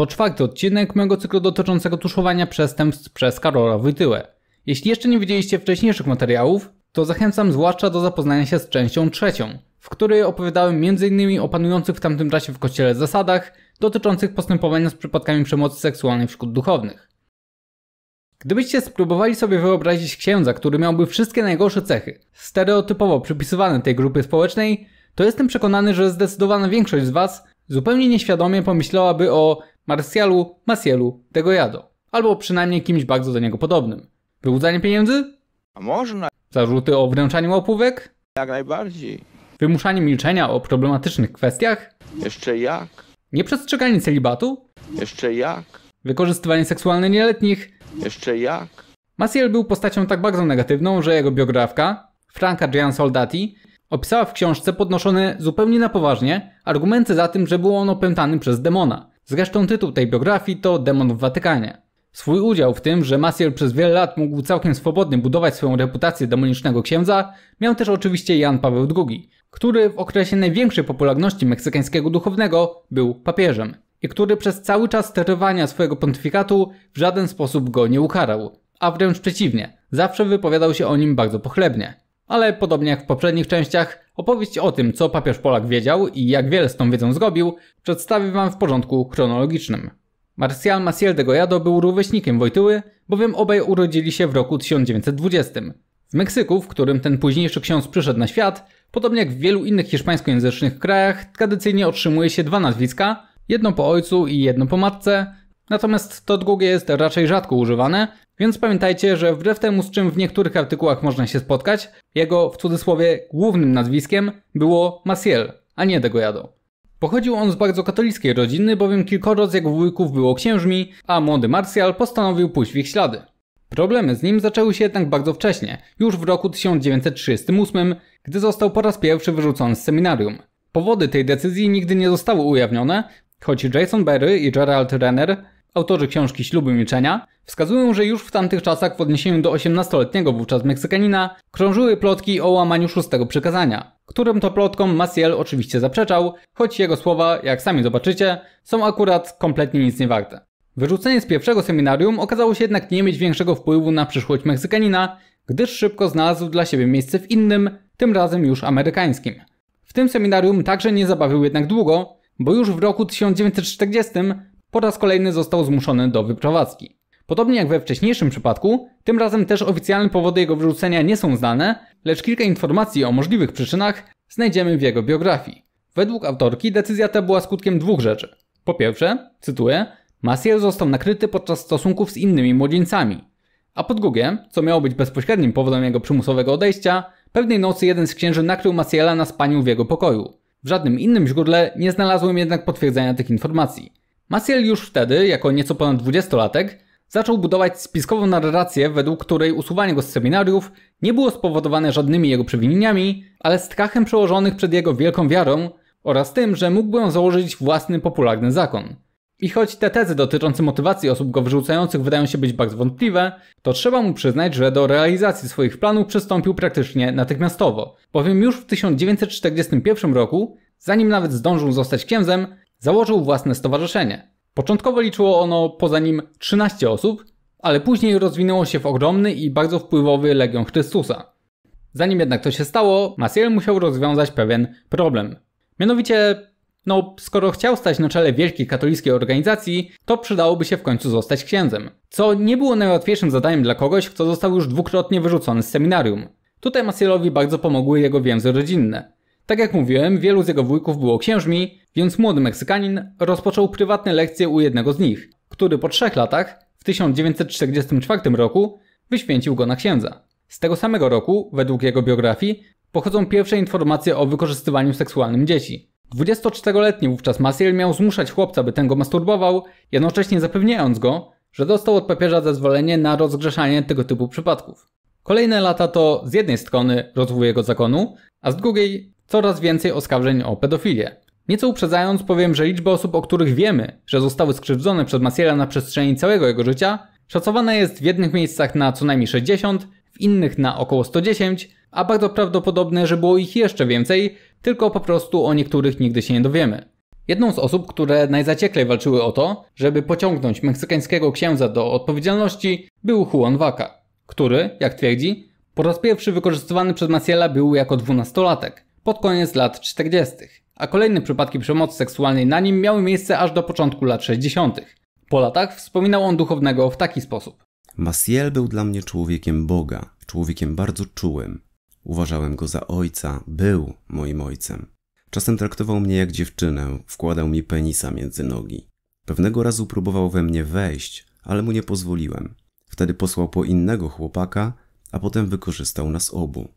To czwarty odcinek mojego cyklu dotyczącego tuszowania przestępstw przez Karola Wojtyłę. Jeśli jeszcze nie widzieliście wcześniejszych materiałów, to zachęcam zwłaszcza do zapoznania się z częścią trzecią, w której opowiadałem m.in. o panujących w tamtym czasie w kościele zasadach dotyczących postępowania z przypadkami przemocy seksualnej wśród duchownych. Gdybyście spróbowali sobie wyobrazić księdza, który miałby wszystkie najgorsze cechy, stereotypowo przypisywane tej grupie społecznej, to jestem przekonany, że zdecydowana większość z Was zupełnie nieświadomie pomyślałaby o Marcialu Masielu, tego jado. Albo przynajmniej kimś bardzo do niego podobnym. Wyłudzanie pieniędzy? A można. Zarzuty o wręczaniu łapówek? Jak najbardziej. Wymuszanie milczenia o problematycznych kwestiach? Jeszcze jak. Nieprzestrzeganie celibatu? Jeszcze jak. Wykorzystywanie seksualne nieletnich? Jeszcze jak. Masiel był postacią tak bardzo negatywną, że jego biografka, Franka Gian Soldati, opisała w książce podnoszone zupełnie na poważnie argumenty za tym, że był on opętany przez demona. Zresztą tytuł tej biografii to Demon w Watykanie. Swój udział w tym, że Masiel przez wiele lat mógł całkiem swobodnie budować swoją reputację demonicznego księdza, miał też oczywiście Jan Paweł II, który w okresie największej popularności meksykańskiego duchownego był papieżem i który przez cały czas sterowania swojego pontyfikatu w żaden sposób go nie ukarał, a wręcz przeciwnie, zawsze wypowiadał się o nim bardzo pochlebnie ale podobnie jak w poprzednich częściach, opowieść o tym, co papież Polak wiedział i jak wiele z tą wiedzą zrobił, przedstawię Wam w porządku chronologicznym. Marcial Maciel de Goyado był rówieśnikiem Wojtyły, bowiem obaj urodzili się w roku 1920. W Meksyku, w którym ten późniejszy ksiądz przyszedł na świat, podobnie jak w wielu innych hiszpańskojęzycznych krajach, tradycyjnie otrzymuje się dwa nazwiska, jedno po ojcu i jedno po matce, Natomiast to drugie jest raczej rzadko używane, więc pamiętajcie, że wbrew temu, z czym w niektórych artykułach można się spotkać, jego w cudzysłowie głównym nazwiskiem było Maciel, a nie Degoyado. Pochodził on z bardzo katolickiej rodziny, bowiem kilkoro z jego wujków było księżmi, a młody Marcial postanowił pójść w ich ślady. Problemy z nim zaczęły się jednak bardzo wcześnie, już w roku 1938, gdy został po raz pierwszy wyrzucony z seminarium. Powody tej decyzji nigdy nie zostały ujawnione, choć Jason Berry i Gerald Renner autorzy książki Śluby Milczenia, wskazują, że już w tamtych czasach w odniesieniu do 18-letniego wówczas Meksykanina krążyły plotki o łamaniu szóstego przykazania, którym to plotkom Maciel oczywiście zaprzeczał, choć jego słowa, jak sami zobaczycie, są akurat kompletnie nic nie warte. Wyrzucenie z pierwszego seminarium okazało się jednak nie mieć większego wpływu na przyszłość Meksykanina, gdyż szybko znalazł dla siebie miejsce w innym, tym razem już amerykańskim. W tym seminarium także nie zabawił jednak długo, bo już w roku 1940 po raz kolejny został zmuszony do wyprowadzki. Podobnie jak we wcześniejszym przypadku, tym razem też oficjalne powody jego wyrzucenia nie są znane, lecz kilka informacji o możliwych przyczynach znajdziemy w jego biografii. Według autorki decyzja ta była skutkiem dwóch rzeczy. Po pierwsze, cytuję, Maciel został nakryty podczas stosunków z innymi młodzieńcami. A po drugie, co miało być bezpośrednim powodem jego przymusowego odejścia, pewnej nocy jeden z księży nakrył Maciela na spaniu w jego pokoju. W żadnym innym źródle nie znalazłem jednak potwierdzenia tych informacji. Maciel już wtedy, jako nieco ponad dwudziestolatek, zaczął budować spiskową narrację, według której usuwanie go z seminariów nie było spowodowane żadnymi jego przewinieniami, ale strachem przełożonych przed jego wielką wiarą oraz tym, że mógłby on założyć własny popularny zakon. I choć te tezy dotyczące motywacji osób go wyrzucających wydają się być bardzo wątpliwe, to trzeba mu przyznać, że do realizacji swoich planów przystąpił praktycznie natychmiastowo, bowiem już w 1941 roku, zanim nawet zdążył zostać księdzem, założył własne stowarzyszenie. Początkowo liczyło ono poza nim 13 osób, ale później rozwinęło się w ogromny i bardzo wpływowy Legion Chrystusa. Zanim jednak to się stało, Maciel musiał rozwiązać pewien problem. Mianowicie, no, skoro chciał stać na czele wielkiej katolickiej organizacji, to przydałoby się w końcu zostać księdzem. Co nie było najłatwiejszym zadaniem dla kogoś, kto został już dwukrotnie wyrzucony z seminarium. Tutaj Macielowi bardzo pomogły jego więzy rodzinne. Tak jak mówiłem, wielu z jego wujków było księżmi, więc młody Meksykanin rozpoczął prywatne lekcje u jednego z nich, który po trzech latach, w 1944 roku, wyświęcił go na księdza. Z tego samego roku, według jego biografii, pochodzą pierwsze informacje o wykorzystywaniu seksualnym dzieci. 24-letni wówczas Masiel miał zmuszać chłopca, by ten go masturbował, jednocześnie zapewniając go, że dostał od papieża zezwolenie na rozgrzeszanie tego typu przypadków. Kolejne lata to z jednej strony rozwój jego zakonu, a z drugiej coraz więcej oskarżeń o pedofilię. Nieco uprzedzając powiem, że liczba osób, o których wiemy, że zostały skrzywdzone przez Masiela na przestrzeni całego jego życia, szacowana jest w jednych miejscach na co najmniej 60, w innych na około 110, a bardzo prawdopodobne, że było ich jeszcze więcej, tylko po prostu o niektórych nigdy się nie dowiemy. Jedną z osób, które najzacieklej walczyły o to, żeby pociągnąć meksykańskiego księdza do odpowiedzialności, był Juan Vaca, który, jak twierdzi, po raz pierwszy wykorzystywany przez Maciela był jako dwunastolatek, pod koniec lat 40., a kolejne przypadki przemocy seksualnej na nim miały miejsce aż do początku lat 60. Po latach wspominał on duchownego w taki sposób. Maciel był dla mnie człowiekiem Boga, człowiekiem bardzo czułym. Uważałem go za ojca, był moim ojcem. Czasem traktował mnie jak dziewczynę, wkładał mi penisa między nogi. Pewnego razu próbował we mnie wejść, ale mu nie pozwoliłem. Wtedy posłał po innego chłopaka, a potem wykorzystał nas obu.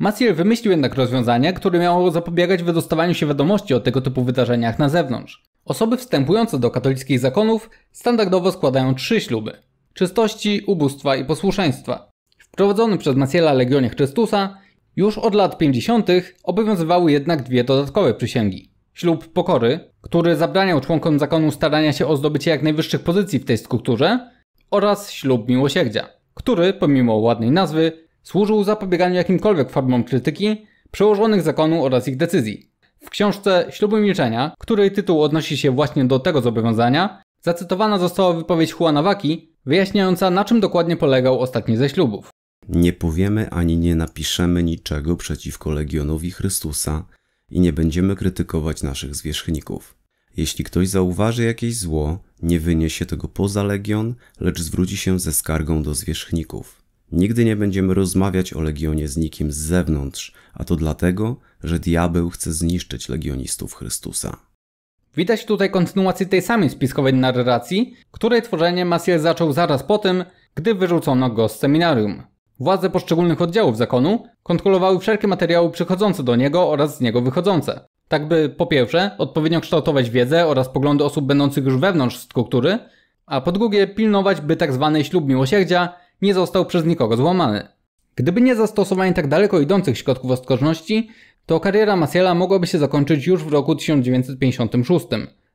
Maciej wymyślił jednak rozwiązanie, które miało zapobiegać wydostawaniu się wiadomości o tego typu wydarzeniach na zewnątrz. Osoby wstępujące do katolickich zakonów standardowo składają trzy śluby: czystości, ubóstwa i posłuszeństwa. Wprowadzony przez Maciela Legionie Chrystusa już od lat 50. obowiązywały jednak dwie dodatkowe przysięgi. Ślub pokory, który zabraniał członkom zakonu starania się o zdobycie jak najwyższych pozycji w tej strukturze, oraz ślub miłosierdzia, który, pomimo ładnej nazwy, Służył zapobieganiu jakimkolwiek formom krytyki przełożonych zakonu oraz ich decyzji. W książce Śluby Milczenia, której tytuł odnosi się właśnie do tego zobowiązania, zacytowana została wypowiedź Juana Waki, wyjaśniająca na czym dokładnie polegał ostatni ze ślubów. Nie powiemy ani nie napiszemy niczego przeciwko Legionowi Chrystusa i nie będziemy krytykować naszych zwierzchników. Jeśli ktoś zauważy jakieś zło, nie wyniesie tego poza Legion, lecz zwróci się ze skargą do zwierzchników. Nigdy nie będziemy rozmawiać o legionie z nikim z zewnątrz, a to dlatego, że diabeł chce zniszczyć legionistów Chrystusa. Widać tutaj kontynuację tej samej spiskowej narracji, której tworzenie Masiel zaczął zaraz po tym, gdy wyrzucono go z seminarium. Władze poszczególnych oddziałów zakonu kontrolowały wszelkie materiały przychodzące do niego oraz z niego wychodzące. Tak by po pierwsze odpowiednio kształtować wiedzę oraz poglądy osób będących już wewnątrz struktury, a po drugie pilnować by tzw. Tak ślub miłosierdzia nie został przez nikogo złamany. Gdyby nie zastosowanie tak daleko idących środków ostrożności, to kariera Maciela mogłaby się zakończyć już w roku 1956.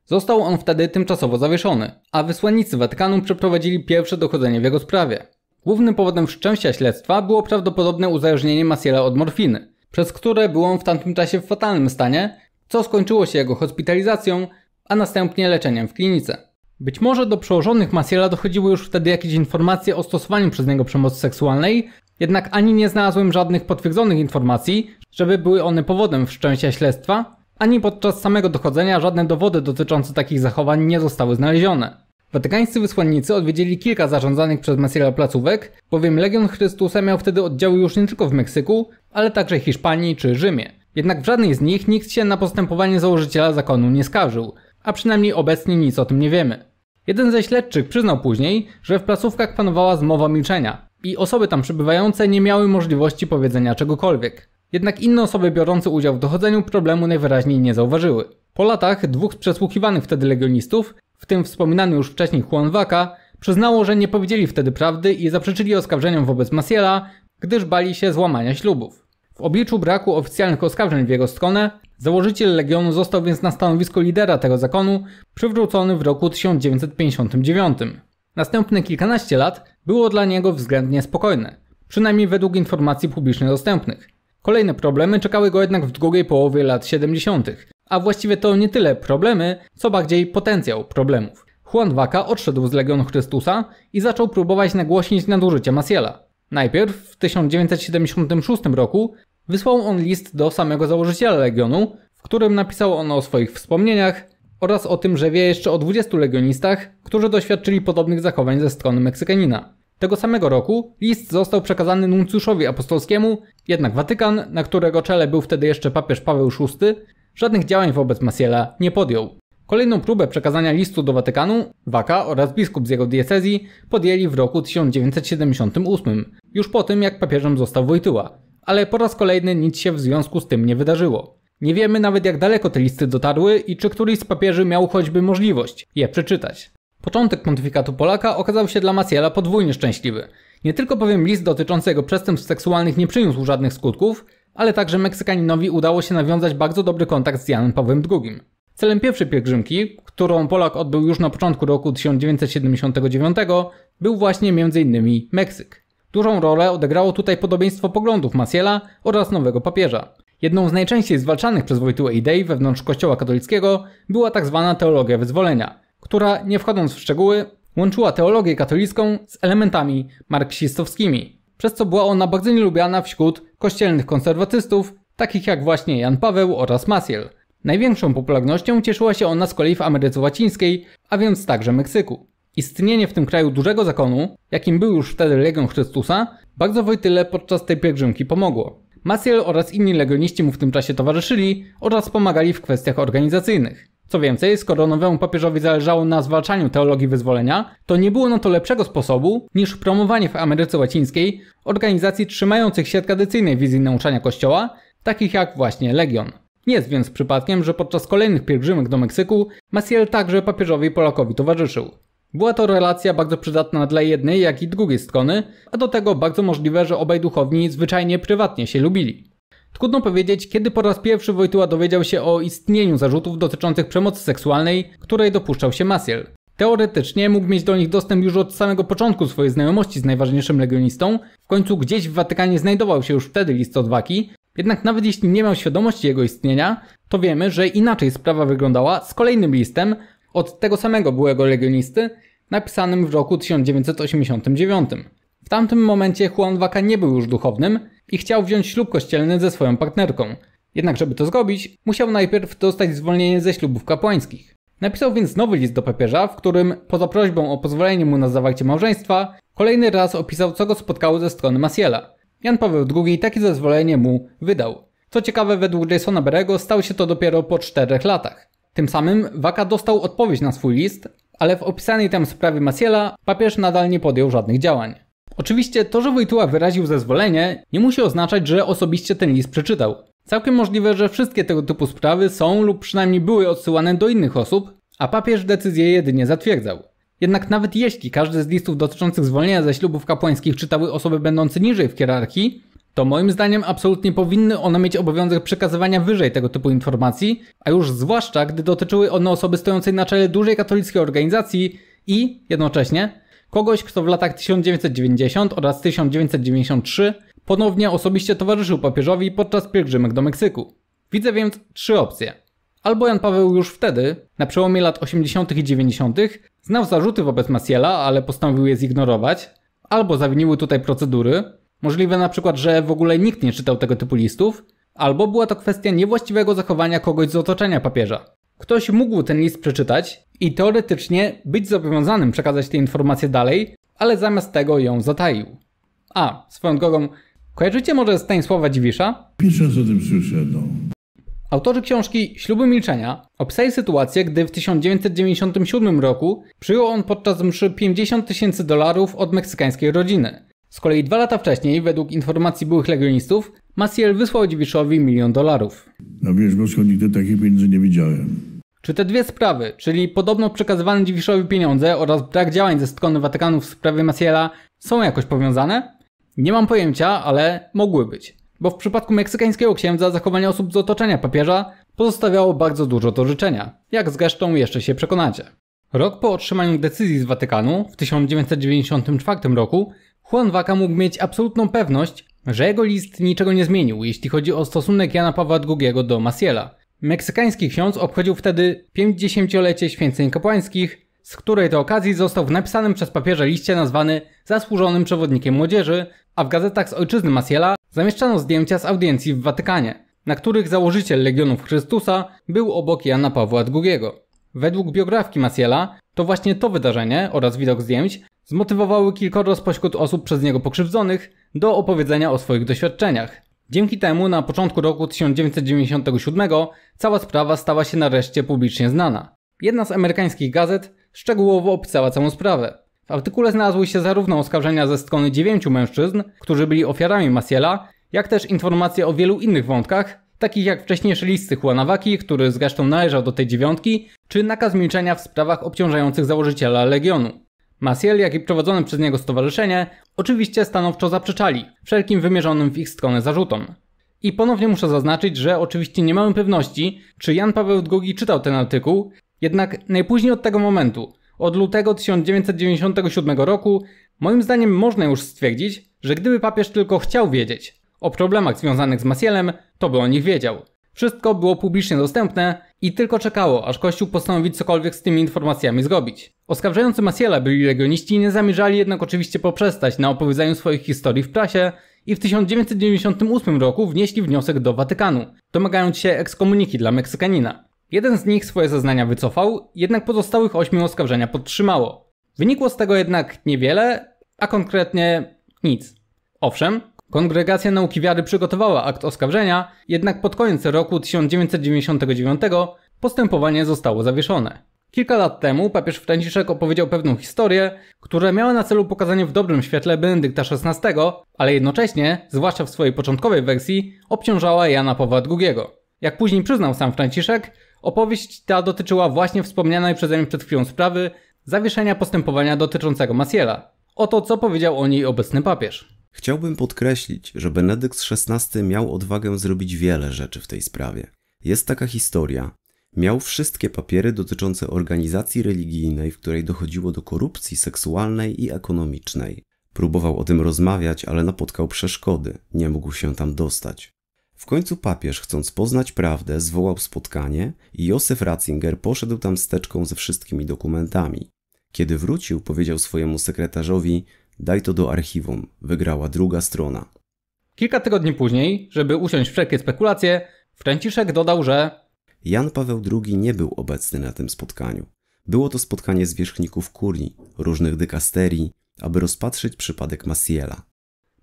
Został on wtedy tymczasowo zawieszony, a wysłannicy Watykanu przeprowadzili pierwsze dochodzenie w jego sprawie. Głównym powodem szczęścia śledztwa było prawdopodobne uzależnienie Maciela od morfiny, przez które był on w tamtym czasie w fatalnym stanie, co skończyło się jego hospitalizacją, a następnie leczeniem w klinice. Być może do przełożonych Masiela dochodziły już wtedy jakieś informacje o stosowaniu przez niego przemocy seksualnej, jednak ani nie znalazłem żadnych potwierdzonych informacji, żeby były one powodem wszczęcia śledztwa, ani podczas samego dochodzenia żadne dowody dotyczące takich zachowań nie zostały znalezione. Watykańscy wysłannicy odwiedzili kilka zarządzanych przez Messiera placówek, bowiem Legion Chrystusa miał wtedy oddziały już nie tylko w Meksyku, ale także Hiszpanii czy Rzymie. Jednak w żadnej z nich nikt się na postępowanie założyciela zakonu nie skarżył, a przynajmniej obecnie nic o tym nie wiemy. Jeden ze śledczych przyznał później, że w placówkach panowała zmowa milczenia i osoby tam przebywające nie miały możliwości powiedzenia czegokolwiek. Jednak inne osoby biorące udział w dochodzeniu problemu najwyraźniej nie zauważyły. Po latach dwóch z przesłuchiwanych wtedy legionistów, w tym wspominany już wcześniej Juan Vaca, przyznało, że nie powiedzieli wtedy prawdy i zaprzeczyli oskarżeniom wobec Masiela, gdyż bali się złamania ślubów. W obliczu braku oficjalnych oskarżeń w jego stronę, założyciel Legionu został więc na stanowisko lidera tego zakonu przywrócony w roku 1959. Następne kilkanaście lat było dla niego względnie spokojne, przynajmniej według informacji publicznie dostępnych. Kolejne problemy czekały go jednak w drugiej połowie lat 70., a właściwie to nie tyle problemy, co bardziej potencjał problemów. Juan Vaca odszedł z Legionu Chrystusa i zaczął próbować nagłośnić nadużycie Masiela. Najpierw w 1976 roku wysłał on list do samego założyciela Legionu, w którym napisał on o swoich wspomnieniach oraz o tym, że wie jeszcze o 20 legionistach, którzy doświadczyli podobnych zachowań ze strony Meksykanina. Tego samego roku list został przekazany nuncjuszowi apostolskiemu, jednak Watykan, na którego czele był wtedy jeszcze papież Paweł VI, żadnych działań wobec Masiela nie podjął. Kolejną próbę przekazania listu do Watykanu Waka oraz biskup z jego diecezji podjęli w roku 1978, już po tym jak papieżem został Wojtyła, ale po raz kolejny nic się w związku z tym nie wydarzyło. Nie wiemy nawet jak daleko te listy dotarły i czy któryś z papieży miał choćby możliwość je przeczytać. Początek pontyfikatu Polaka okazał się dla Maciela podwójnie szczęśliwy. Nie tylko bowiem list dotyczący jego przestępstw seksualnych nie przyniósł żadnych skutków, ale także Meksykaninowi udało się nawiązać bardzo dobry kontakt z Janem Pawłem II. Celem pierwszej pielgrzymki, którą Polak odbył już na początku roku 1979, był właśnie m.in. Meksyk. Dużą rolę odegrało tutaj podobieństwo poglądów Maciela oraz nowego papieża. Jedną z najczęściej zwalczanych przez Wojtyłę idei wewnątrz kościoła katolickiego była tzw. Tak teologia wyzwolenia, która, nie wchodząc w szczegóły, łączyła teologię katolicką z elementami marksistowskimi, przez co była ona bardzo nielubiana wśród kościelnych konserwatystów, takich jak właśnie Jan Paweł oraz Masiel. Największą popularnością cieszyła się ona z kolei w Ameryce Łacińskiej, a więc także Meksyku. Istnienie w tym kraju dużego zakonu, jakim był już wtedy Legion Chrystusa, bardzo Wojtyle podczas tej pielgrzymki pomogło. Maciel oraz inni legioniści mu w tym czasie towarzyszyli oraz pomagali w kwestiach organizacyjnych. Co więcej, skoro nowemu papieżowi zależało na zwalczaniu teologii wyzwolenia, to nie było na to lepszego sposobu niż promowanie w Ameryce Łacińskiej organizacji trzymających się tradycyjnej wizji nauczania Kościoła, takich jak właśnie Legion. Nie jest więc przypadkiem, że podczas kolejnych pielgrzymek do Meksyku Maciel także papieżowi Polakowi towarzyszył. Była to relacja bardzo przydatna dla jednej, jak i drugiej strony, a do tego bardzo możliwe, że obaj duchowni zwyczajnie prywatnie się lubili. Trudno powiedzieć, kiedy po raz pierwszy Wojtyła dowiedział się o istnieniu zarzutów dotyczących przemocy seksualnej, której dopuszczał się Maciel. Teoretycznie mógł mieć do nich dostęp już od samego początku swojej znajomości z najważniejszym legionistą, w końcu gdzieś w Watykanie znajdował się już wtedy list odwaki, jednak nawet jeśli nie miał świadomości jego istnienia, to wiemy, że inaczej sprawa wyglądała z kolejnym listem od tego samego byłego legionisty, napisanym w roku 1989. W tamtym momencie Juan Vaca nie był już duchownym i chciał wziąć ślub kościelny ze swoją partnerką. Jednak żeby to zrobić, musiał najpierw dostać zwolnienie ze ślubów kapłańskich. Napisał więc nowy list do papieża, w którym, poza prośbą o pozwolenie mu na zawarcie małżeństwa, kolejny raz opisał, co go spotkało ze strony Masiela. Jan Paweł II takie zezwolenie mu wydał. Co ciekawe, według Jasona Berego stało się to dopiero po czterech latach. Tym samym Waka dostał odpowiedź na swój list, ale w opisanej tam sprawie Maciela papież nadal nie podjął żadnych działań. Oczywiście to, że Wojtyła wyraził zezwolenie, nie musi oznaczać, że osobiście ten list przeczytał. Całkiem możliwe, że wszystkie tego typu sprawy są lub przynajmniej były odsyłane do innych osób, a papież decyzję jedynie zatwierdzał. Jednak nawet jeśli każdy z listów dotyczących zwolnienia ze ślubów kapłańskich czytały osoby będące niżej w hierarchii, to moim zdaniem absolutnie powinny one mieć obowiązek przekazywania wyżej tego typu informacji, a już zwłaszcza gdy dotyczyły one osoby stojącej na czele dużej katolickiej organizacji i, jednocześnie, kogoś, kto w latach 1990 oraz 1993 ponownie osobiście towarzyszył papieżowi podczas pielgrzymek do Meksyku. Widzę więc trzy opcje albo Jan Paweł już wtedy, na przełomie lat 80. i 90., znał zarzuty wobec Maciela, ale postanowił je zignorować, albo zawiniły tutaj procedury, możliwe na przykład, że w ogóle nikt nie czytał tego typu listów, albo była to kwestia niewłaściwego zachowania kogoś z otoczenia papieża. Ktoś mógł ten list przeczytać i teoretycznie być zobowiązanym przekazać tę informację dalej, ale zamiast tego ją zataił. A, swoją drogą, kojarzycie może Stanisława Dziwisza? Pierwszy raz o tym słyszę, no. Autorzy książki Śluby Milczenia opisali sytuację, gdy w 1997 roku przyjął on podczas mszy 50 tysięcy dolarów od meksykańskiej rodziny. Z kolei dwa lata wcześniej, według informacji byłych legionistów, Maciel wysłał Dziwiszowi milion dolarów. Na Wierzbowsku nigdy takich pieniędzy nie widziałem. Czy te dwie sprawy, czyli podobno przekazywane Dziwiszowi pieniądze oraz brak działań ze strony Watykanu w sprawie Maciela, są jakoś powiązane? Nie mam pojęcia, ale mogły być bo w przypadku meksykańskiego księdza zachowanie osób z otoczenia papieża pozostawiało bardzo dużo do życzenia, jak zresztą jeszcze się przekonacie. Rok po otrzymaniu decyzji z Watykanu w 1994 roku Juan Waka mógł mieć absolutną pewność, że jego list niczego nie zmienił, jeśli chodzi o stosunek Jana Pawła II do Masiela. Meksykański ksiądz obchodził wtedy 50-lecie święceń kapłańskich z której to okazji został w napisanym przez papieża liście nazwany zasłużonym przewodnikiem młodzieży, a w gazetach z ojczyzny Masiela zamieszczano zdjęcia z audiencji w Watykanie, na których założyciel Legionów Chrystusa był obok Jana Pawła II. Według biografki Masiela to właśnie to wydarzenie oraz widok zdjęć zmotywowały kilkoro spośród osób przez niego pokrzywdzonych do opowiedzenia o swoich doświadczeniach. Dzięki temu na początku roku 1997 cała sprawa stała się nareszcie publicznie znana. Jedna z amerykańskich gazet szczegółowo opisała całą sprawę. W artykule znalazły się zarówno oskarżenia ze strony dziewięciu mężczyzn, którzy byli ofiarami Masiela, jak też informacje o wielu innych wątkach, takich jak wcześniejsze listy Huanawaki, który zresztą należał do tej dziewiątki, czy nakaz milczenia w sprawach obciążających założyciela Legionu. Masiel, jak i prowadzone przez niego stowarzyszenie, oczywiście stanowczo zaprzeczali wszelkim wymierzonym w ich stronę zarzutom. I ponownie muszę zaznaczyć, że oczywiście nie mamy pewności, czy Jan Paweł II czytał ten artykuł, jednak najpóźniej od tego momentu, od lutego 1997 roku, moim zdaniem można już stwierdzić, że gdyby papież tylko chciał wiedzieć o problemach związanych z Masielem, to by o nich wiedział. Wszystko było publicznie dostępne i tylko czekało, aż Kościół postanowi cokolwiek z tymi informacjami zrobić. Oskarżający Masiela byli legioniści nie zamierzali jednak oczywiście poprzestać na opowiedzeniu swoich historii w prasie i w 1998 roku wnieśli wniosek do Watykanu, domagając się ekskomuniki dla Meksykanina. Jeden z nich swoje zeznania wycofał, jednak pozostałych ośmiu oskarżenia podtrzymało. Wynikło z tego jednak niewiele, a konkretnie nic. Owszem, Kongregacja Nauki Wiary przygotowała akt oskarżenia, jednak pod koniec roku 1999 postępowanie zostało zawieszone. Kilka lat temu papież Franciszek opowiedział pewną historię, która miała na celu pokazanie w dobrym świetle Benedykta XVI, ale jednocześnie, zwłaszcza w swojej początkowej wersji, obciążała Jana Pawła II. Jak później przyznał sam Franciszek, Opowieść ta dotyczyła właśnie wspomnianej przeze mnie przed chwilą sprawy zawieszenia postępowania dotyczącego Masiela. Oto co powiedział o niej obecny papież. Chciałbym podkreślić, że Benedykt XVI miał odwagę zrobić wiele rzeczy w tej sprawie. Jest taka historia. Miał wszystkie papiery dotyczące organizacji religijnej, w której dochodziło do korupcji seksualnej i ekonomicznej. Próbował o tym rozmawiać, ale napotkał przeszkody, nie mógł się tam dostać. W końcu papież, chcąc poznać prawdę, zwołał spotkanie i Józef Ratzinger poszedł tam z teczką ze wszystkimi dokumentami. Kiedy wrócił, powiedział swojemu sekretarzowi: Daj to do archiwum, wygrała druga strona. Kilka tygodni później, żeby usiąść wszelkie spekulacje, Franciszek dodał, że Jan Paweł II nie był obecny na tym spotkaniu. Było to spotkanie zwierzchników kurii, różnych dykasterii, aby rozpatrzyć przypadek Masiela.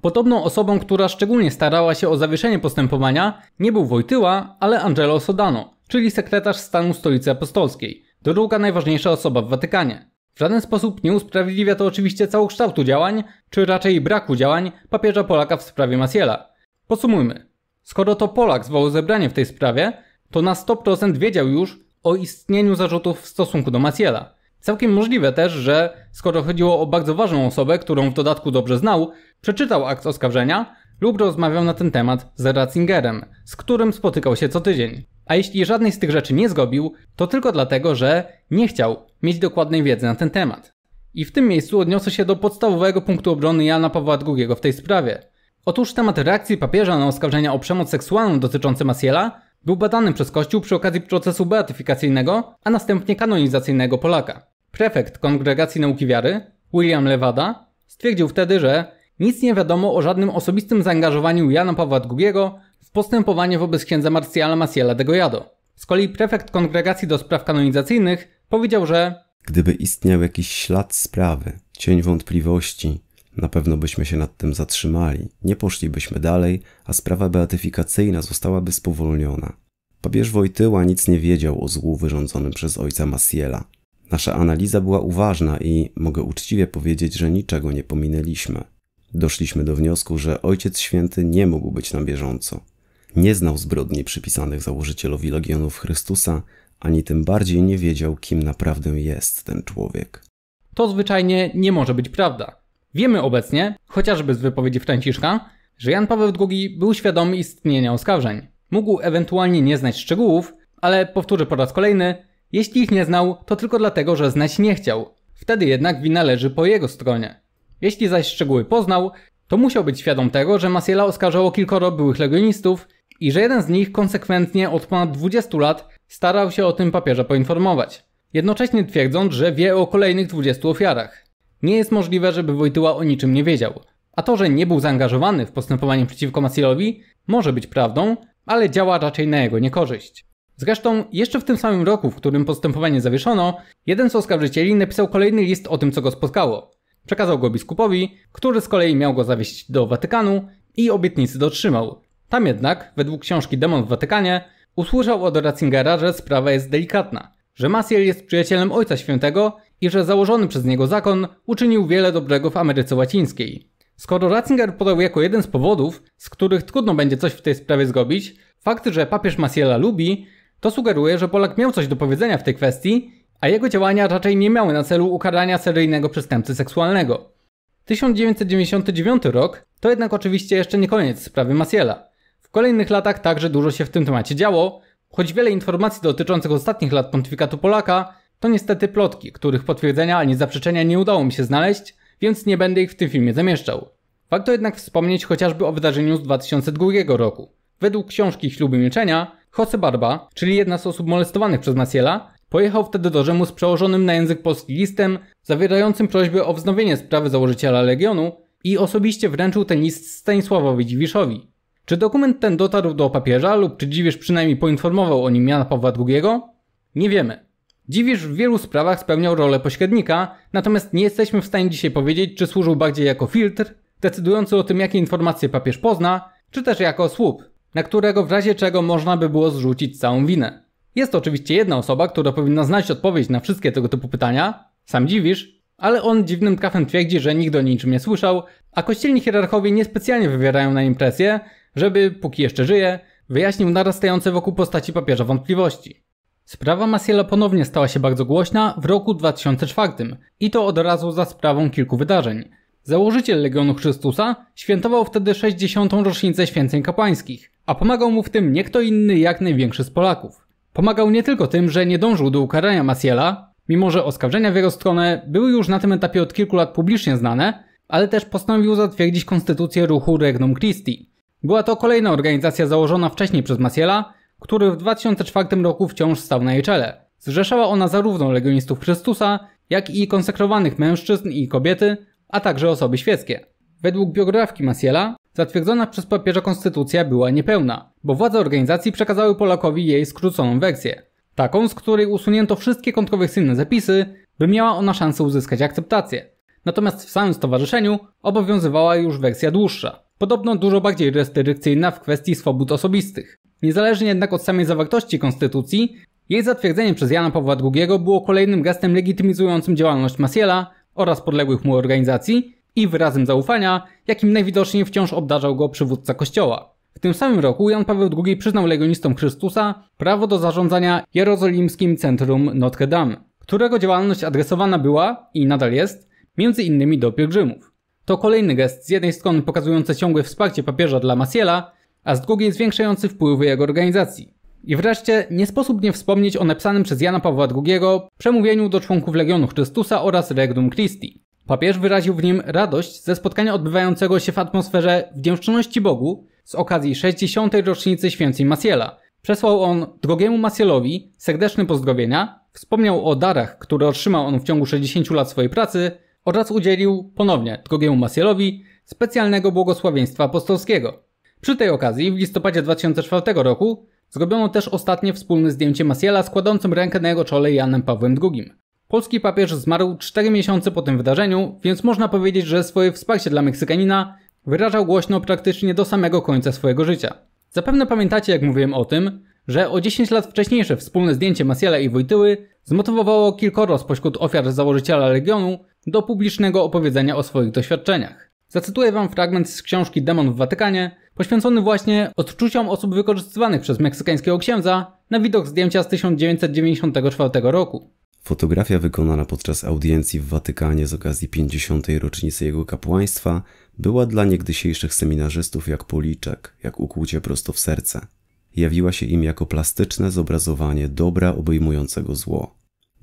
Podobną osobą, która szczególnie starała się o zawieszenie postępowania, nie był Wojtyła, ale Angelo Sodano, czyli sekretarz stanu Stolicy Apostolskiej, druga najważniejsza osoba w Watykanie. W żaden sposób nie usprawiedliwia to oczywiście całokształtu działań, czy raczej braku działań papieża Polaka w sprawie Masiela. Podsumujmy. Skoro to Polak zwołał zebranie w tej sprawie, to na 100% wiedział już o istnieniu zarzutów w stosunku do Masiela. Całkiem możliwe też, że skoro chodziło o bardzo ważną osobę, którą w dodatku dobrze znał, przeczytał akt oskarżenia lub rozmawiał na ten temat z Ratzingerem, z którym spotykał się co tydzień. A jeśli żadnej z tych rzeczy nie zgobił, to tylko dlatego, że nie chciał mieć dokładnej wiedzy na ten temat. I w tym miejscu odniosę się do podstawowego punktu obrony Jana Pawła II w tej sprawie. Otóż temat reakcji papieża na oskarżenia o przemoc seksualną dotyczące Masiela był badany przez Kościół przy okazji procesu beatyfikacyjnego, a następnie kanonizacyjnego Polaka. Prefekt Kongregacji Nauki Wiary, William Lewada, stwierdził wtedy, że nic nie wiadomo o żadnym osobistym zaangażowaniu Jana Pawła II w postępowanie wobec księdza Marciala Maciela de Goyado. Z kolei prefekt Kongregacji do Spraw Kanonizacyjnych powiedział, że Gdyby istniał jakiś ślad sprawy, cień wątpliwości, na pewno byśmy się nad tym zatrzymali, nie poszlibyśmy dalej, a sprawa beatyfikacyjna zostałaby spowolniona. Papież Wojtyła nic nie wiedział o złu wyrządzonym przez ojca Masiela. Nasza analiza była uważna i mogę uczciwie powiedzieć, że niczego nie pominęliśmy. Doszliśmy do wniosku, że Ojciec Święty nie mógł być na bieżąco. Nie znał zbrodni przypisanych założycielowi Legionów Chrystusa, ani tym bardziej nie wiedział, kim naprawdę jest ten człowiek. To zwyczajnie nie może być prawda. Wiemy obecnie, chociażby z wypowiedzi Franciszka, że Jan Paweł II był świadomy istnienia oskarżeń. Mógł ewentualnie nie znać szczegółów, ale powtórzę po raz kolejny, jeśli ich nie znał, to tylko dlatego, że znać nie chciał. Wtedy jednak wina leży po jego stronie. Jeśli zaś szczegóły poznał, to musiał być świadom tego, że Masiela oskarżało kilkoro byłych legionistów i że jeden z nich konsekwentnie od ponad 20 lat starał się o tym papieża poinformować. Jednocześnie twierdząc, że wie o kolejnych 20 ofiarach. Nie jest możliwe, żeby Wojtyła o niczym nie wiedział. A to, że nie był zaangażowany w postępowanie przeciwko Masilowi, może być prawdą, ale działa raczej na jego niekorzyść. Zresztą, jeszcze w tym samym roku, w którym postępowanie zawieszono, jeden z oskarżycieli napisał kolejny list o tym, co go spotkało. Przekazał go biskupowi, który z kolei miał go zawieźć do Watykanu i obietnicy dotrzymał. Tam jednak, według książki Demon w Watykanie, usłyszał od Ratzingera, że sprawa jest delikatna, że Masiel jest przyjacielem Ojca Świętego i że założony przez niego zakon uczynił wiele dobrego w Ameryce Łacińskiej. Skoro Ratzinger podał jako jeden z powodów, z których trudno będzie coś w tej sprawie zgobić, fakt, że papież Masiela lubi, to sugeruje, że Polak miał coś do powiedzenia w tej kwestii, a jego działania raczej nie miały na celu ukarania seryjnego przestępcy seksualnego. 1999 rok to jednak oczywiście jeszcze nie koniec sprawy Maciela. W kolejnych latach także dużo się w tym temacie działo, choć wiele informacji dotyczących ostatnich lat pontyfikatu Polaka to niestety plotki, których potwierdzenia ani zaprzeczenia nie udało mi się znaleźć, więc nie będę ich w tym filmie zamieszczał. Warto jednak wspomnieć chociażby o wydarzeniu z 2002 roku. Według książki Śluby Milczenia Jose Barba, czyli jedna z osób molestowanych przez Maciela, pojechał wtedy do Rzymu z przełożonym na język polski listem zawierającym prośbę o wznowienie sprawy założyciela Legionu i osobiście wręczył ten list Stanisławowi Dziwiszowi. Czy dokument ten dotarł do papieża lub czy Dziwisz przynajmniej poinformował o nim Jana Pawła II? Nie wiemy. Dziwisz w wielu sprawach spełniał rolę pośrednika, natomiast nie jesteśmy w stanie dzisiaj powiedzieć, czy służył bardziej jako filtr, decydujący o tym, jakie informacje papież pozna, czy też jako słup na którego w razie czego można by było zrzucić całą winę. Jest to oczywiście jedna osoba, która powinna znać odpowiedź na wszystkie tego typu pytania, sam dziwisz, ale on dziwnym trafem twierdzi, że nikt o niczym nie słyszał, a kościelni hierarchowie niespecjalnie wywierają na nim presję, żeby, póki jeszcze żyje, wyjaśnił narastające wokół postaci papieża wątpliwości. Sprawa Masiela ponownie stała się bardzo głośna w roku 2004 i to od razu za sprawą kilku wydarzeń. Założyciel Legionu Chrystusa świętował wtedy 60. rocznicę święceń kapłańskich a pomagał mu w tym nie kto inny jak największy z Polaków. Pomagał nie tylko tym, że nie dążył do ukarania Maciela, mimo że oskarżenia w jego stronę były już na tym etapie od kilku lat publicznie znane, ale też postanowił zatwierdzić konstytucję ruchu Regnum Christi. Była to kolejna organizacja założona wcześniej przez Maciela, który w 2004 roku wciąż stał na jej czele. Zrzeszała ona zarówno legionistów Chrystusa, jak i konsekrowanych mężczyzn i kobiety, a także osoby świeckie. Według biografii Maciela Zatwierdzona przez papieża konstytucja była niepełna, bo władze organizacji przekazały Polakowi jej skróconą wersję. Taką, z której usunięto wszystkie kontrowersyjne zapisy, by miała ona szansę uzyskać akceptację. Natomiast w samym stowarzyszeniu obowiązywała już wersja dłuższa, podobno dużo bardziej restrykcyjna w kwestii swobód osobistych. Niezależnie jednak od samej zawartości konstytucji, jej zatwierdzenie przez Jana Pawła II było kolejnym gestem legitymizującym działalność Masiela oraz podległych mu organizacji i wyrazem zaufania, jakim najwidoczniej wciąż obdarzał go przywódca kościoła. W tym samym roku Jan Paweł II przyznał legionistom Chrystusa prawo do zarządzania jerozolimskim centrum Notre Dame, którego działalność adresowana była i nadal jest między innymi do pielgrzymów. To kolejny gest z jednej strony pokazujący ciągłe wsparcie papieża dla Masiela, a z drugiej zwiększający wpływy jego organizacji. I wreszcie nie sposób nie wspomnieć o napisanym przez Jana Pawła II przemówieniu do członków Legionu Chrystusa oraz Regnum Christi, Papież wyraził w nim radość ze spotkania odbywającego się w atmosferze wdzięczności Bogu z okazji 60. rocznicy święceń Masiela. Przesłał on drogiemu Masielowi serdeczne pozdrowienia, wspomniał o darach, które otrzymał on w ciągu 60 lat swojej pracy oraz udzielił ponownie drogiemu Masielowi specjalnego błogosławieństwa apostolskiego. Przy tej okazji w listopadzie 2004 roku zrobiono też ostatnie wspólne zdjęcie Masiela składającym rękę na jego czole Janem Pawłem II. Polski papież zmarł 4 miesiące po tym wydarzeniu, więc można powiedzieć, że swoje wsparcie dla Meksykanina wyrażał głośno praktycznie do samego końca swojego życia. Zapewne pamiętacie, jak mówiłem o tym, że o 10 lat wcześniejsze wspólne zdjęcie Masjala i Wojtyły zmotywowało kilkoro spośród ofiar założyciela Legionu do publicznego opowiedzenia o swoich doświadczeniach. Zacytuję wam fragment z książki Demon w Watykanie, poświęcony właśnie odczuciom osób wykorzystywanych przez meksykańskiego księdza na widok zdjęcia z 1994 roku. Fotografia wykonana podczas audiencji w Watykanie z okazji 50. rocznicy jego kapłaństwa była dla niegdysiejszych seminarzystów jak policzek, jak ukłucie prosto w serce. Jawiła się im jako plastyczne zobrazowanie dobra obejmującego zło.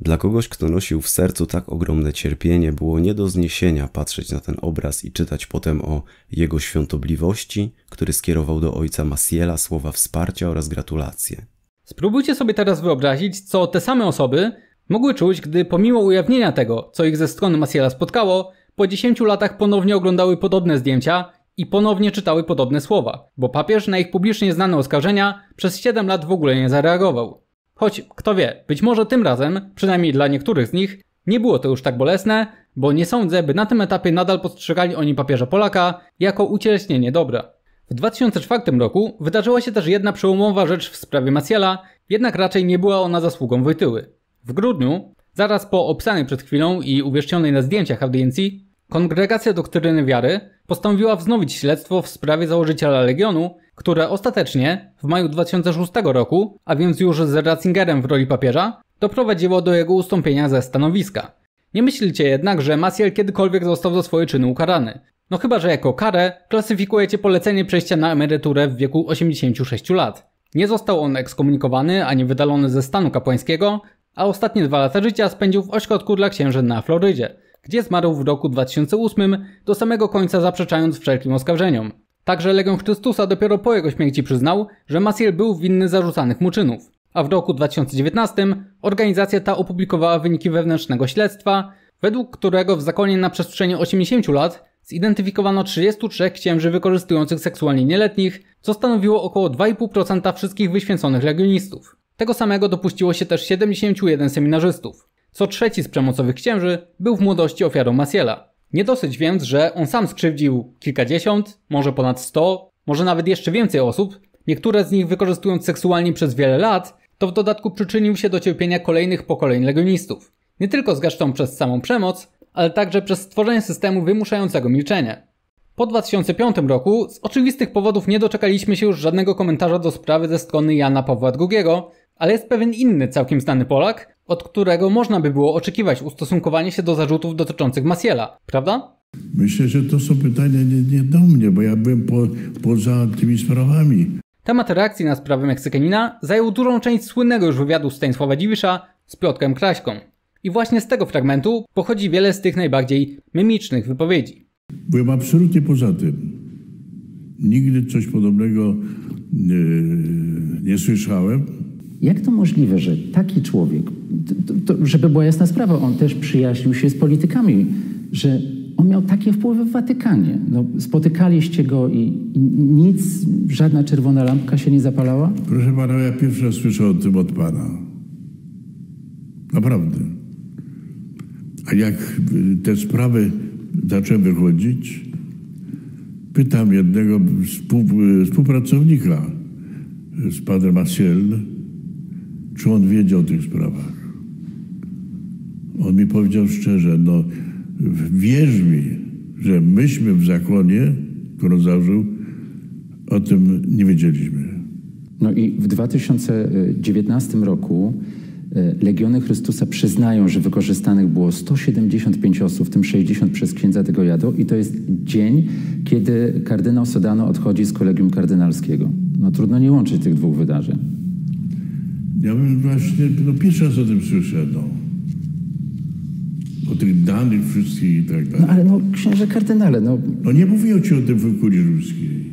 Dla kogoś, kto nosił w sercu tak ogromne cierpienie, było nie do zniesienia patrzeć na ten obraz i czytać potem o jego świątobliwości, który skierował do ojca Masiela słowa wsparcia oraz gratulacje. Spróbujcie sobie teraz wyobrazić, co te same osoby mogły czuć, gdy pomimo ujawnienia tego, co ich ze strony Masiela spotkało, po 10 latach ponownie oglądały podobne zdjęcia i ponownie czytały podobne słowa, bo papież na ich publicznie znane oskarżenia przez 7 lat w ogóle nie zareagował. Choć kto wie, być może tym razem, przynajmniej dla niektórych z nich, nie było to już tak bolesne, bo nie sądzę, by na tym etapie nadal postrzegali oni papieża Polaka jako ucieleśnienie dobra. W 2004 roku wydarzyła się też jedna przełomowa rzecz w sprawie Maciela, jednak raczej nie była ona zasługą Wojtyły. W grudniu, zaraz po opisanej przed chwilą i uwieszczonej na zdjęciach audiencji, Kongregacja Doktryny Wiary postanowiła wznowić śledztwo w sprawie założyciela Legionu, które ostatecznie w maju 2006 roku, a więc już z Ratzingerem w roli papieża, doprowadziło do jego ustąpienia ze stanowiska. Nie myślicie jednak, że Masiel kiedykolwiek został za swoje czyny ukarany. No chyba, że jako karę klasyfikujecie polecenie przejścia na emeryturę w wieku 86 lat. Nie został on ekskomunikowany ani wydalony ze stanu kapłańskiego, a ostatnie dwa lata życia spędził w ośrodku dla księżyn na Florydzie, gdzie zmarł w roku 2008 do samego końca zaprzeczając wszelkim oskarżeniom. Także Legion Chrystusa dopiero po jego śmierci przyznał, że Masiel był winny zarzucanych mu czynów. A w roku 2019 organizacja ta opublikowała wyniki wewnętrznego śledztwa, według którego w zakonie na przestrzeni 80 lat zidentyfikowano 33 księży wykorzystujących seksualnie nieletnich, co stanowiło około 2,5% wszystkich wyświęconych legionistów. Tego samego dopuściło się też 71 seminarzystów. Co trzeci z przemocowych księży był w młodości ofiarą Masiela. Nie dosyć więc, że on sam skrzywdził kilkadziesiąt, może ponad sto, może nawet jeszcze więcej osób, niektóre z nich wykorzystując seksualnie przez wiele lat, to w dodatku przyczynił się do cierpienia kolejnych pokoleń legionistów. Nie tylko zresztą przez samą przemoc, ale także przez stworzenie systemu wymuszającego milczenie. Po 2005 roku z oczywistych powodów nie doczekaliśmy się już żadnego komentarza do sprawy ze strony Jana Pawła II, ale jest pewien inny, całkiem znany Polak, od którego można by było oczekiwać ustosunkowanie się do zarzutów dotyczących Masiela, prawda? Myślę, że to są pytania nie, nie do mnie, bo ja byłem po, poza tymi sprawami. Temat reakcji na sprawę Meksykanina zajął dużą część słynnego już wywiadu Stanisława Dziwisza z Piotkiem Kraśką. I właśnie z tego fragmentu pochodzi wiele z tych najbardziej mimicznych wypowiedzi. Byłem absolutnie poza tym. Nigdy coś podobnego nie, nie słyszałem. Jak to możliwe, że taki człowiek, to, to, żeby była jasna sprawa, on też przyjaźnił się z politykami, że on miał takie wpływy w Watykanie. No, spotykaliście go i, nic, żadna czerwona lampka się nie zapalała? Proszę pana, ja pierwszy raz słyszę o tym od pana. Naprawdę. A jak y, te sprawy zaczęły wychodzić, pytam jednego współpracownika y, z panem Maciel, czy on wiedział o tych sprawach. On mi powiedział szczerze, no wierz mi, że myśmy w zakonie, którą zażył, o tym nie wiedzieliśmy. No i w 2019 roku e, Legiony Chrystusa przyznają, że wykorzystanych było 175 osób, w tym 60 przez księdza tego jadu i to jest dzień, kiedy kardynał Sodano odchodzi z kolegium kardynalskiego. No trudno nie łączyć tych dwóch wydarzeń. Ja bym właśnie, no pierwszy raz o tym słyszę, no. O tych danych wszystkich i tak dalej. No ale no, księże kardynale, no... No nie mówiło ci o tym w kurii ruskiej.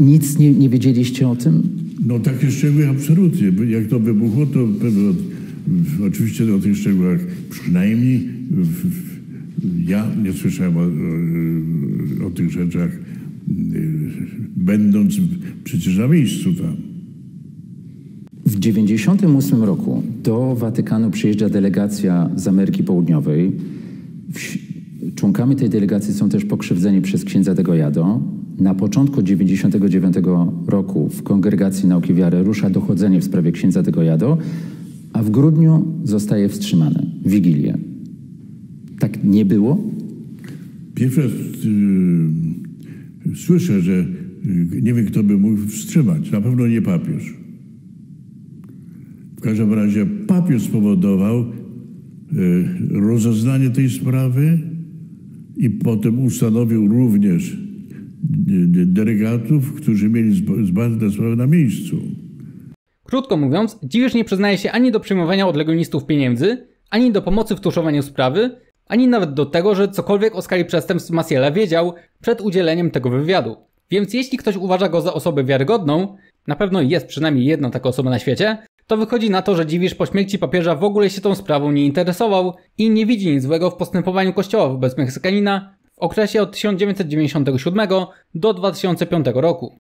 Nic nie, nie wiedzieliście o tym? No takie szczegóły absolutnie. Jak to wybuchło, to pewno, oczywiście o tych szczegółach przynajmniej w, w, ja nie słyszałem o, o, o tych rzeczach Y, będąc przecież na miejscu tam. W 1998 roku do Watykanu przyjeżdża delegacja z Ameryki Południowej. Członkami tej delegacji są też pokrzywdzeni przez księdza tego Jado. Na początku 1999 roku w Kongregacji Nauki Wiary rusza dochodzenie w sprawie księdza tego Jado, a w grudniu zostaje wstrzymane. Wigilię. Tak nie było? Pierwsza y, słyszę, że y, nie wiem, kto by mógł wstrzymać. Na pewno nie papież. W każdym razie papież spowodował y, rozeznanie tej sprawy i potem ustanowił również y, delegatów, którzy mieli zbadać tę sprawę na miejscu. Krótko mówiąc, dziwisz nie przyznaje się ani do przyjmowania od legionistów pieniędzy, ani do pomocy w tuszowaniu sprawy, ani nawet do tego, że cokolwiek o skali przestępstw Masiela wiedział przed udzieleniem tego wywiadu. Więc jeśli ktoś uważa go za osobę wiarygodną, na pewno jest przynajmniej jedna taka osoba na świecie, to wychodzi na to, że dziwisz po śmierci papieża w ogóle się tą sprawą nie interesował i nie widzi nic złego w postępowaniu kościoła wobec Meksykanina w okresie od 1997 do 2005 roku.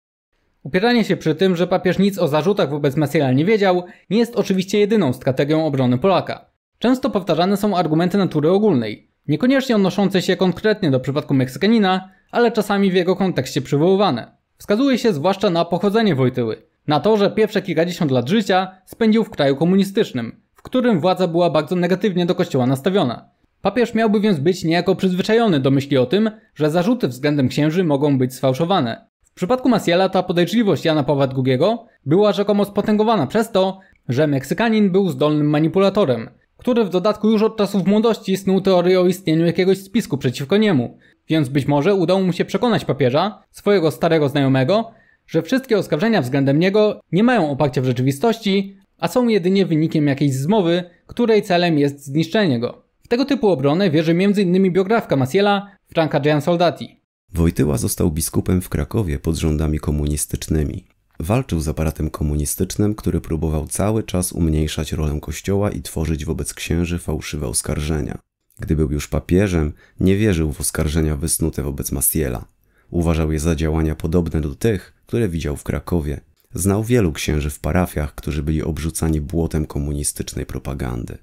Upieranie się przy tym, że papież nic o zarzutach wobec Messiela nie wiedział, nie jest oczywiście jedyną strategią obrony Polaka. Często powtarzane są argumenty natury ogólnej, niekoniecznie odnoszące się konkretnie do przypadku Meksykanina, ale czasami w jego kontekście przywoływane. Wskazuje się zwłaszcza na pochodzenie Wojtyły, na to, że pierwsze kilkadziesiąt lat życia spędził w kraju komunistycznym, w którym władza była bardzo negatywnie do kościoła nastawiona. Papież miałby więc być niejako przyzwyczajony do myśli o tym, że zarzuty względem księży mogą być sfałszowane. W przypadku Maciela ta podejrzliwość Jana Pawła II była rzekomo spotęgowana przez to, że Meksykanin był zdolnym manipulatorem, który w dodatku już od czasów młodości snuł teorię o istnieniu jakiegoś spisku przeciwko niemu, więc być może udało mu się przekonać papieża, swojego starego znajomego, że wszystkie oskarżenia względem niego nie mają oparcia w rzeczywistości, a są jedynie wynikiem jakiejś zmowy, której celem jest zniszczenie go. W tego typu obronę wierzy m.in. biografka Masiela Franka Gian Soldati. Wojtyła został biskupem w Krakowie pod rządami komunistycznymi. Walczył z aparatem komunistycznym, który próbował cały czas umniejszać rolę kościoła i tworzyć wobec księży fałszywe oskarżenia. Gdy był już papieżem, nie wierzył w oskarżenia wysnute wobec Massiela. Uważał je za działania podobne do tych, które widział w Krakowie. Znał wielu księży w parafiach, którzy byli obrzucani błotem komunistycznej propagandy.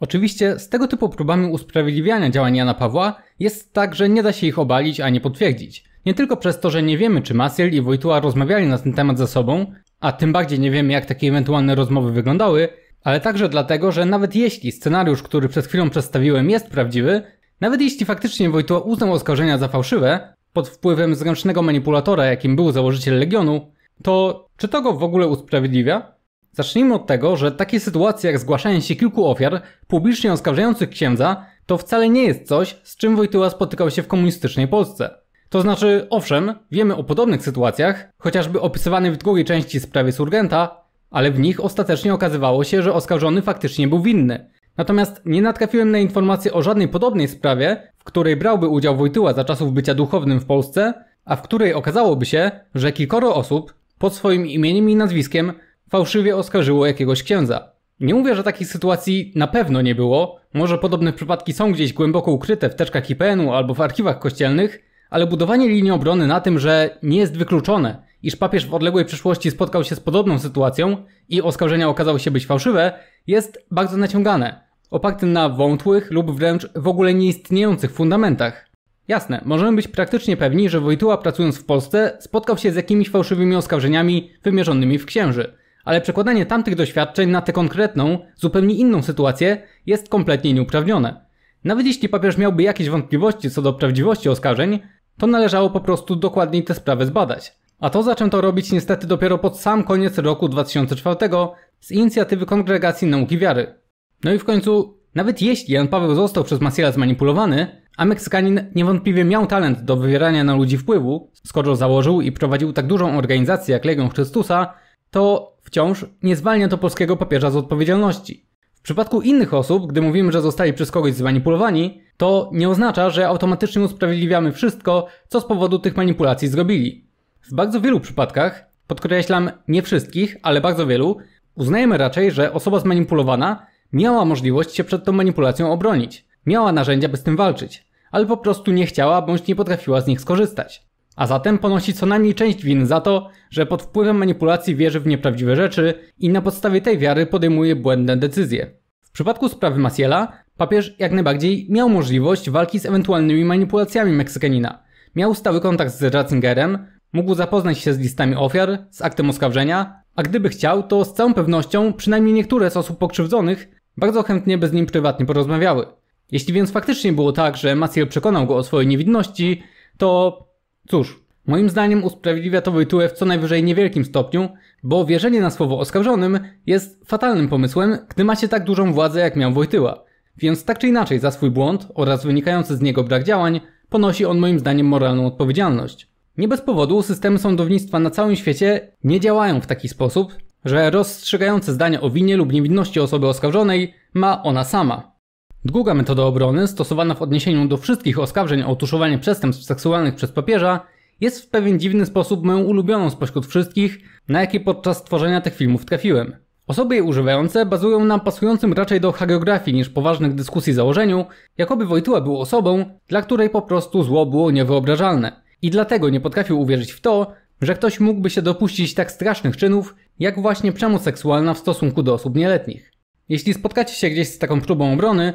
Oczywiście z tego typu próbami usprawiedliwiania działań Jana Pawła jest tak, że nie da się ich obalić ani potwierdzić. Nie tylko przez to, że nie wiemy, czy Masiel i Wojtuła rozmawiali na ten temat ze sobą, a tym bardziej nie wiemy, jak takie ewentualne rozmowy wyglądały, ale także dlatego, że nawet jeśli scenariusz, który przed chwilą przedstawiłem, jest prawdziwy, nawet jeśli faktycznie Wojtuła uznał oskarżenia za fałszywe, pod wpływem zręcznego manipulatora, jakim był założyciel Legionu, to czy to go w ogóle usprawiedliwia? Zacznijmy od tego, że takie sytuacje jak zgłaszanie się kilku ofiar publicznie oskarżających księdza to wcale nie jest coś, z czym Wojtyła spotykał się w komunistycznej Polsce. To znaczy, owszem, wiemy o podobnych sytuacjach, chociażby opisywanych w drugiej części sprawy Surgenta, ale w nich ostatecznie okazywało się, że oskarżony faktycznie był winny. Natomiast nie natrafiłem na informacje o żadnej podobnej sprawie, w której brałby udział Wojtyła za czasów bycia duchownym w Polsce, a w której okazałoby się, że kilkoro osób pod swoim imieniem i nazwiskiem fałszywie oskarżyło jakiegoś księdza. Nie mówię, że takich sytuacji na pewno nie było, może podobne przypadki są gdzieś głęboko ukryte w teczkach IPN-u albo w archiwach kościelnych, ale budowanie linii obrony na tym, że nie jest wykluczone, iż papież w odległej przyszłości spotkał się z podobną sytuacją i oskarżenia okazały się być fałszywe, jest bardzo naciągane, opartym na wątłych lub wręcz w ogóle nieistniejących fundamentach. Jasne, możemy być praktycznie pewni, że Wojtyła pracując w Polsce spotkał się z jakimiś fałszywymi oskarżeniami wymierzonymi w księży, ale przekładanie tamtych doświadczeń na tę konkretną, zupełnie inną sytuację jest kompletnie nieuprawnione. Nawet jeśli papież miałby jakieś wątpliwości co do prawdziwości oskarżeń, to należało po prostu dokładniej tę sprawę zbadać. A to zaczęto robić niestety dopiero pod sam koniec roku 2004 z inicjatywy Kongregacji Nauki Wiary. No i w końcu, nawet jeśli Jan Paweł został przez Maciela zmanipulowany, a Meksykanin niewątpliwie miał talent do wywierania na ludzi wpływu, skoro założył i prowadził tak dużą organizację jak Legion Chrystusa, to wciąż nie zwalnia to polskiego papieża z odpowiedzialności. W przypadku innych osób, gdy mówimy, że zostali przez kogoś zmanipulowani, to nie oznacza, że automatycznie usprawiedliwiamy wszystko, co z powodu tych manipulacji zrobili. W bardzo wielu przypadkach, podkreślam nie wszystkich, ale bardzo wielu, uznajemy raczej, że osoba zmanipulowana miała możliwość się przed tą manipulacją obronić, miała narzędzia, by z tym walczyć, ale po prostu nie chciała bądź nie potrafiła z nich skorzystać a zatem ponosi co najmniej część win za to, że pod wpływem manipulacji wierzy w nieprawdziwe rzeczy i na podstawie tej wiary podejmuje błędne decyzje. W przypadku sprawy Maciela, papież jak najbardziej miał możliwość walki z ewentualnymi manipulacjami Meksykanina. Miał stały kontakt z Ratzingerem, mógł zapoznać się z listami ofiar, z aktem oskarżenia, a gdyby chciał, to z całą pewnością przynajmniej niektóre z osób pokrzywdzonych bardzo chętnie by z nim prywatnie porozmawiały. Jeśli więc faktycznie było tak, że Maciel przekonał go o swojej niewinności, to Cóż, moim zdaniem usprawiedliwia to Wojtułę w co najwyżej niewielkim stopniu, bo wierzenie na słowo oskarżonym jest fatalnym pomysłem, gdy macie tak dużą władzę jak miał Wojtyła. Więc tak czy inaczej za swój błąd oraz wynikający z niego brak działań ponosi on moim zdaniem moralną odpowiedzialność. Nie bez powodu systemy sądownictwa na całym świecie nie działają w taki sposób, że rozstrzygające zdanie o winie lub niewinności osoby oskarżonej ma ona sama. Druga metoda obrony, stosowana w odniesieniu do wszystkich oskarżeń o otuszowanie przestępstw seksualnych przez papieża, jest w pewien dziwny sposób moją ulubioną spośród wszystkich, na jakie podczas tworzenia tych filmów trafiłem. Osoby je używające bazują na pasującym raczej do hagiografii niż poważnych dyskusji założeniu, jakoby Wojtyła był osobą, dla której po prostu zło było niewyobrażalne. I dlatego nie potrafił uwierzyć w to, że ktoś mógłby się dopuścić tak strasznych czynów, jak właśnie przemoc seksualna w stosunku do osób nieletnich. Jeśli spotkacie się gdzieś z taką próbą obrony,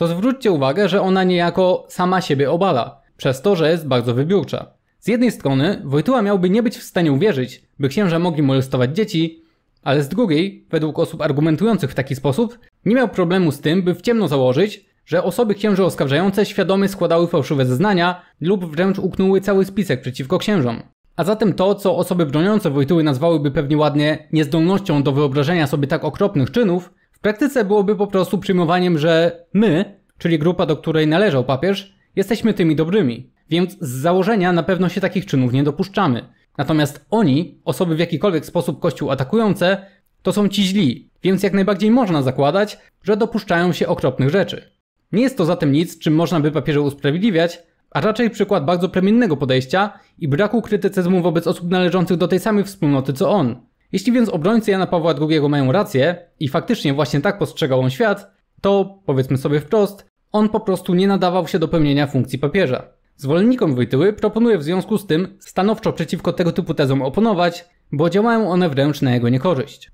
to zwróćcie uwagę, że ona niejako sama siebie obala, przez to, że jest bardzo wybiórcza. Z jednej strony Wojtyła miałby nie być w stanie uwierzyć, by księża mogli molestować dzieci, ale z drugiej, według osób argumentujących w taki sposób, nie miał problemu z tym, by w ciemno założyć, że osoby księży oskarżające świadomie składały fałszywe zeznania lub wręcz uknęły cały spisek przeciwko księżom. A zatem to, co osoby broniące Wojtyły nazwałyby pewnie ładnie niezdolnością do wyobrażenia sobie tak okropnych czynów, w praktyce byłoby po prostu przyjmowaniem, że my, czyli grupa, do której należał papież, jesteśmy tymi dobrymi. Więc z założenia na pewno się takich czynów nie dopuszczamy. Natomiast oni, osoby w jakikolwiek sposób Kościół atakujące, to są ci źli, więc jak najbardziej można zakładać, że dopuszczają się okropnych rzeczy. Nie jest to zatem nic, czym można by papieże usprawiedliwiać, a raczej przykład bardzo premiennego podejścia i braku krytycyzmu wobec osób należących do tej samej wspólnoty co on, jeśli więc obrońcy Jana Pawła II mają rację i faktycznie właśnie tak postrzegał on świat, to, powiedzmy sobie wprost, on po prostu nie nadawał się do pełnienia funkcji papieża. Zwolennikom Wojtyły proponuję w związku z tym stanowczo przeciwko tego typu tezom oponować, bo działają one wręcz na jego niekorzyść.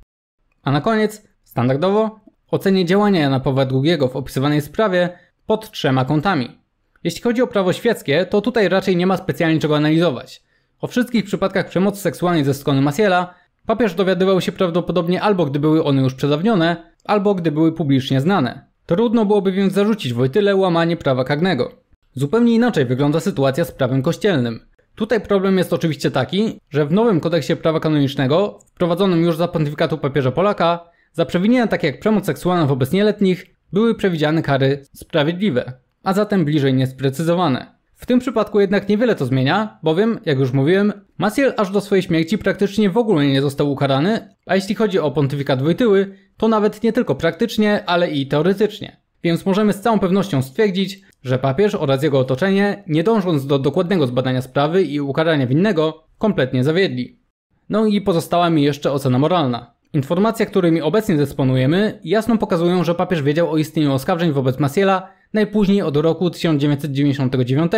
A na koniec, standardowo, ocenię działania Jana Pawła II w opisywanej sprawie pod trzema kątami. Jeśli chodzi o prawo świeckie, to tutaj raczej nie ma specjalnie czego analizować. O wszystkich przypadkach przemocy seksualnej ze strony Masiela Papież dowiadywał się prawdopodobnie albo gdy były one już przedawnione, albo gdy były publicznie znane. Trudno byłoby więc zarzucić Wojtyle łamanie prawa Kagnego. Zupełnie inaczej wygląda sytuacja z prawem kościelnym. Tutaj problem jest oczywiście taki, że w nowym kodeksie prawa kanonicznego, wprowadzonym już za pontyfikatu papieża Polaka, za przewinienia takie jak przemoc seksualna wobec nieletnich były przewidziane kary sprawiedliwe, a zatem bliżej niesprecyzowane. W tym przypadku jednak niewiele to zmienia, bowiem, jak już mówiłem, Maciel aż do swojej śmierci praktycznie w ogóle nie został ukarany, a jeśli chodzi o pontyfikat Wojtyły, to nawet nie tylko praktycznie, ale i teoretycznie. Więc możemy z całą pewnością stwierdzić, że papież oraz jego otoczenie, nie dążąc do dokładnego zbadania sprawy i ukarania winnego, kompletnie zawiedli. No i pozostała mi jeszcze ocena moralna. Informacje, którymi obecnie dysponujemy, jasno pokazują, że papież wiedział o istnieniu oskarżeń wobec Masiela najpóźniej od roku 1999,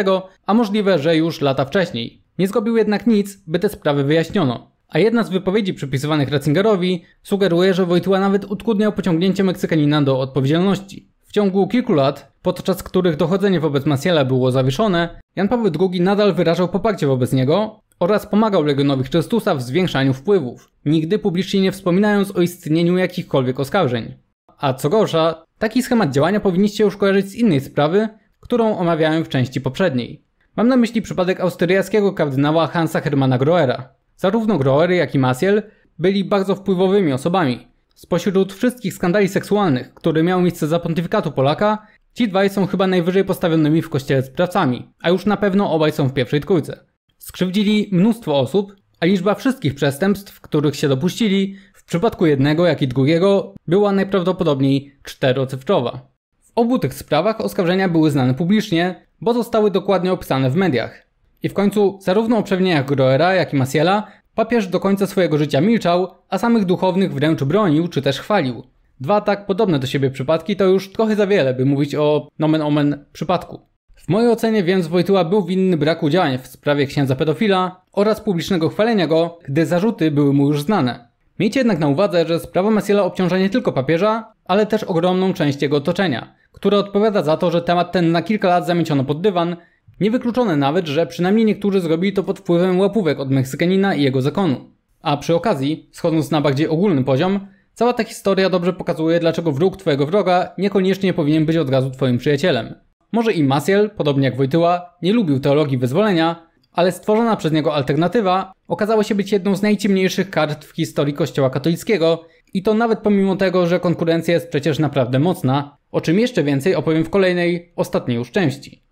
a możliwe, że już lata wcześniej. Nie zrobił jednak nic, by te sprawy wyjaśniono. A jedna z wypowiedzi przypisywanych Ratzingerowi sugeruje, że Wojtyła nawet utrudniał pociągnięcie Meksykanina do odpowiedzialności. W ciągu kilku lat, podczas których dochodzenie wobec Maciela było zawieszone, Jan Paweł II nadal wyrażał poparcie wobec niego oraz pomagał Legionowi Chrystusa w zwiększaniu wpływów, nigdy publicznie nie wspominając o istnieniu jakichkolwiek oskarżeń. A co gorsza, Taki schemat działania powinniście już kojarzyć z innej sprawy, którą omawiałem w części poprzedniej. Mam na myśli przypadek austriackiego kardynała Hansa Hermana Groera. Zarówno Groer, jak i Masiel byli bardzo wpływowymi osobami. Spośród wszystkich skandali seksualnych, które miały miejsce za pontyfikatu Polaka, ci dwaj są chyba najwyżej postawionymi w kościele sprawcami, a już na pewno obaj są w pierwszej trójce. Skrzywdzili mnóstwo osób, a liczba wszystkich przestępstw, których się dopuścili, w przypadku jednego, jak i drugiego była najprawdopodobniej czterocyfrowa. W obu tych sprawach oskarżenia były znane publicznie, bo zostały dokładnie opisane w mediach. I w końcu zarówno o przewinieniach Groera, jak i Masiela papież do końca swojego życia milczał, a samych duchownych wręcz bronił czy też chwalił. Dwa tak podobne do siebie przypadki to już trochę za wiele, by mówić o nomen omen przypadku. W mojej ocenie więc Wojtyła był winny braku działań w sprawie księdza pedofila oraz publicznego chwalenia go, gdy zarzuty były mu już znane. Miejcie jednak na uwadze, że sprawa Messiela obciąża nie tylko papieża, ale też ogromną część jego otoczenia, które odpowiada za to, że temat ten na kilka lat zamieciono pod dywan, niewykluczone nawet, że przynajmniej niektórzy zrobili to pod wpływem łapówek od Meksykanina i jego zakonu. A przy okazji, schodząc na bardziej ogólny poziom, cała ta historia dobrze pokazuje, dlaczego wróg twojego wroga niekoniecznie powinien być od razu twoim przyjacielem. Może i Masiel, podobnie jak Wojtyła, nie lubił teologii wyzwolenia, ale stworzona przez niego alternatywa okazała się być jedną z najciemniejszych kart w historii Kościoła katolickiego i to nawet pomimo tego, że konkurencja jest przecież naprawdę mocna, o czym jeszcze więcej opowiem w kolejnej, ostatniej już części.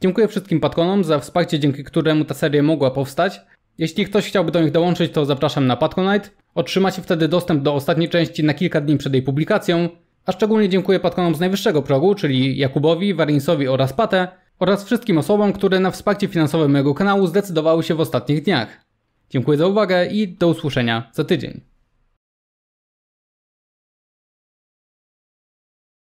Dziękuję wszystkim patkonom za wsparcie, dzięki któremu ta seria mogła powstać. Jeśli ktoś chciałby do nich dołączyć, to zapraszam na Patronite. Otrzymacie wtedy dostęp do ostatniej części na kilka dni przed jej publikacją, a szczególnie dziękuję patkonom z najwyższego progu, czyli Jakubowi, Warinsowi oraz Patę, oraz wszystkim osobom, które na wsparcie finansowe mojego kanału zdecydowały się w ostatnich dniach. Dziękuję za uwagę i do usłyszenia za tydzień.